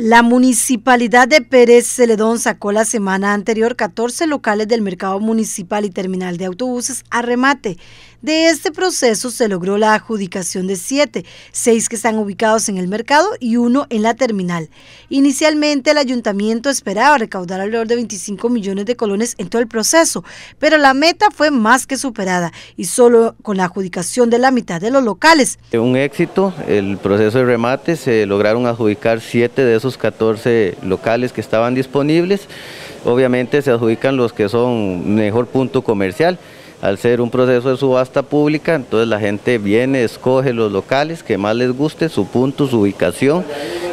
La municipalidad de Pérez Celedón sacó la semana anterior 14 locales del mercado municipal y terminal de autobuses a remate de este proceso se logró la adjudicación de siete, seis que están ubicados en el mercado y uno en la terminal. Inicialmente el ayuntamiento esperaba recaudar alrededor de 25 millones de colones en todo el proceso, pero la meta fue más que superada y solo con la adjudicación de la mitad de los locales. Un éxito, el proceso de remate, se lograron adjudicar siete de esos 14 locales que estaban disponibles. Obviamente se adjudican los que son mejor punto comercial al ser un proceso de subasta pública, entonces la gente viene, escoge los locales que más les guste, su punto, su ubicación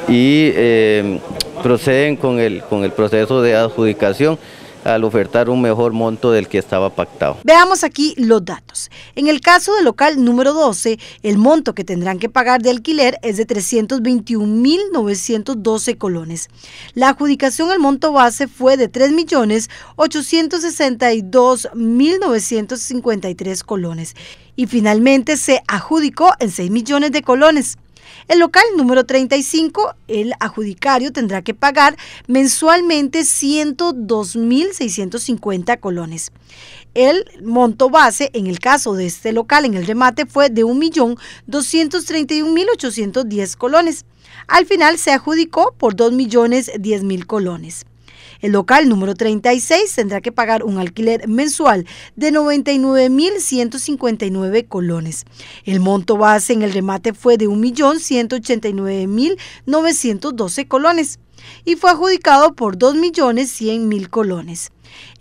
y eh, proceden con el, con el proceso de adjudicación al ofertar un mejor monto del que estaba pactado. Veamos aquí los datos. En el caso del local número 12, el monto que tendrán que pagar de alquiler es de 321.912 colones. La adjudicación al monto base fue de 3.862.953 colones y finalmente se adjudicó en 6 millones de colones. El local número 35, el adjudicario tendrá que pagar mensualmente 102.650 colones. El monto base en el caso de este local en el remate fue de 1.231.810 colones. Al final se adjudicó por 2.010.000 colones. El local número 36 tendrá que pagar un alquiler mensual de 99.159 colones. El monto base en el remate fue de 1.189.912 colones y fue adjudicado por 2.100.000 colones.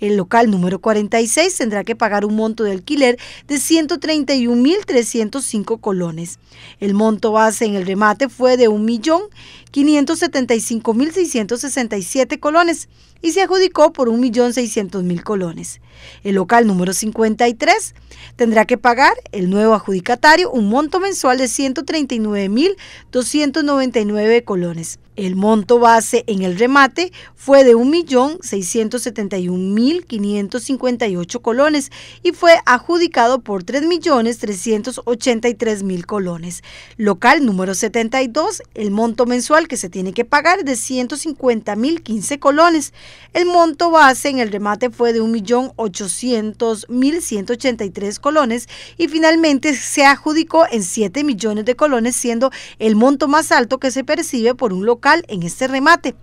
El local número 46 tendrá que pagar un monto de alquiler de 131.305 colones. El monto base en el remate fue de 1.575.667 colones y se adjudicó por 1.600.000 colones. El local número 53 tendrá que pagar el nuevo adjudicatario un monto mensual de 139.299 colones. El monto base en el remate fue de 1.671.000 1.558 colones y fue adjudicado por 3.383.000 colones. Local número 72, el monto mensual que se tiene que pagar es de 150.015 colones. El monto base en el remate fue de 1.800.183 colones y finalmente se adjudicó en 7 millones de colones, siendo el monto más alto que se percibe por un local en este remate.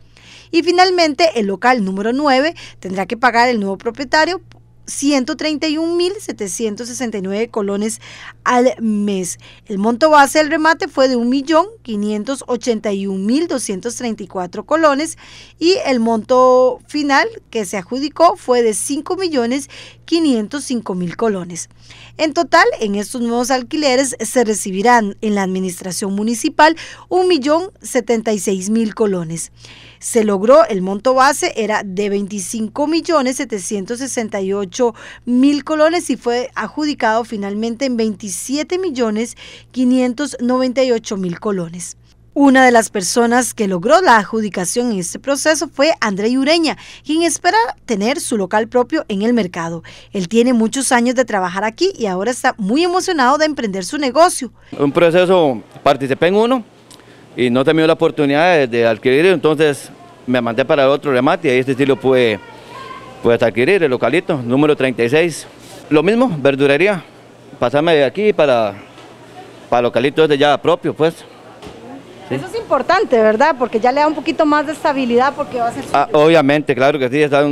Y finalmente, el local número 9 tendrá que pagar el nuevo propietario 131.769 colones al mes. El monto base del remate fue de 1.581.234 colones y el monto final que se adjudicó fue de 5.000.000 505 mil colones. En total, en estos nuevos alquileres se recibirán en la administración municipal 1.076.000 colones. Se logró, el monto base era de 25 millones 768 mil colones y fue adjudicado finalmente en 27 millones 598 mil colones. Una de las personas que logró la adjudicación en este proceso fue André Ureña, quien espera tener su local propio en el mercado. Él tiene muchos años de trabajar aquí y ahora está muy emocionado de emprender su negocio. Un proceso, participé en uno y no tenía la oportunidad de, adquirirlo, adquirir, entonces me mandé para otro remate y ahí este estilo pude, pude adquirir el localito, número 36. Lo mismo, verdurería, pasarme de aquí para, para localitos de ya propio pues. Eso es importante, ¿verdad? Porque ya le da un poquito más de estabilidad porque va a ser... Ah, obviamente, claro que sí, está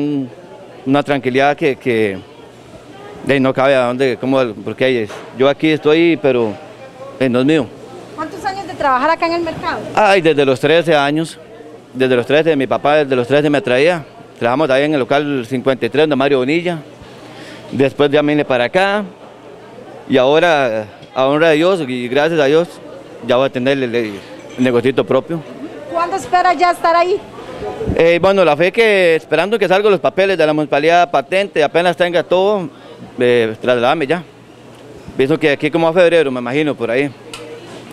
una tranquilidad que, que no cabe a dónde, cómo, porque yo aquí estoy, pero en eh, no es mío. ¿Cuántos años de trabajar acá en el mercado? Ay, desde los 13 años, desde los 13, mi papá desde los 13 me traía, trabajamos ahí en el local 53 de Mario Bonilla, después ya vine para acá, y ahora, a honra de Dios y gracias a Dios, ya voy a tener el, negocito propio. ¿Cuándo espera ya estar ahí? Eh, bueno, la fe que esperando que salgan los papeles de la municipalidad patente, apenas tenga todo, eh, ya. Pienso que aquí como a febrero, me imagino, por ahí.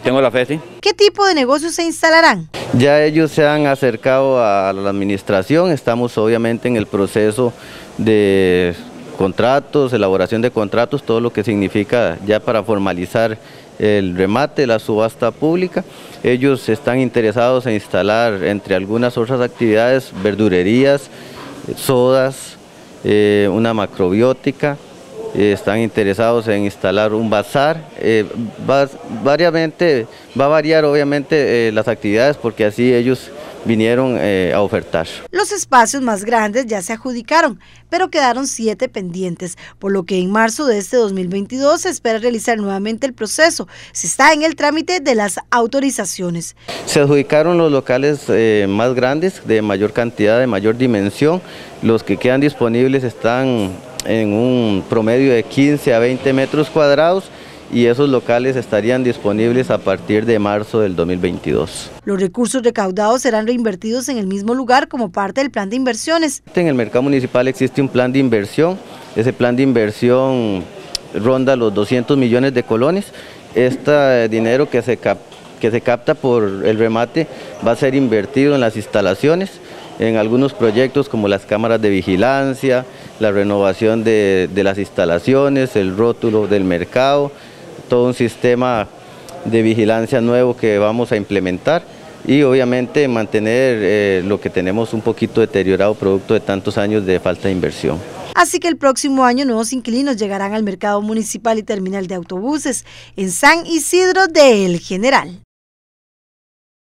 Tengo la fe, sí. ¿Qué tipo de negocios se instalarán? Ya ellos se han acercado a la administración, estamos obviamente en el proceso de contratos, elaboración de contratos, todo lo que significa ya para formalizar el remate, la subasta pública. Ellos están interesados en instalar entre algunas otras actividades verdurerías, sodas, eh, una macrobiótica, eh, están interesados en instalar un bazar. Eh, variamente, va a variar obviamente las actividades porque así ellos vinieron eh, a ofertar. Los espacios más grandes ya se adjudicaron, pero quedaron siete pendientes, por lo que en marzo de este 2022 se espera realizar nuevamente el proceso. Se está en el trámite de las autorizaciones. Se adjudicaron los locales eh, más grandes, de mayor cantidad, de mayor dimensión. Los que quedan disponibles están en un promedio de 15 a 20 metros cuadrados y esos locales estarían disponibles a partir de marzo del 2022. Los recursos recaudados serán reinvertidos en el mismo lugar como parte del plan de inversiones. En el mercado municipal existe un plan de inversión, ese plan de inversión ronda los 200 millones de colones, este dinero que se, capta por el remate va a ser invertido en las instalaciones, en algunos proyectos como las cámaras de vigilancia, la renovación de, de las instalaciones, el rótulo del mercado, todo un sistema de vigilancia nuevo que vamos a implementar y obviamente mantener eh, lo que tenemos un poquito deteriorado producto de tantos años de falta de inversión. Así que el próximo año nuevos inquilinos llegarán al mercado municipal y terminal de autobuses en San Isidro del General.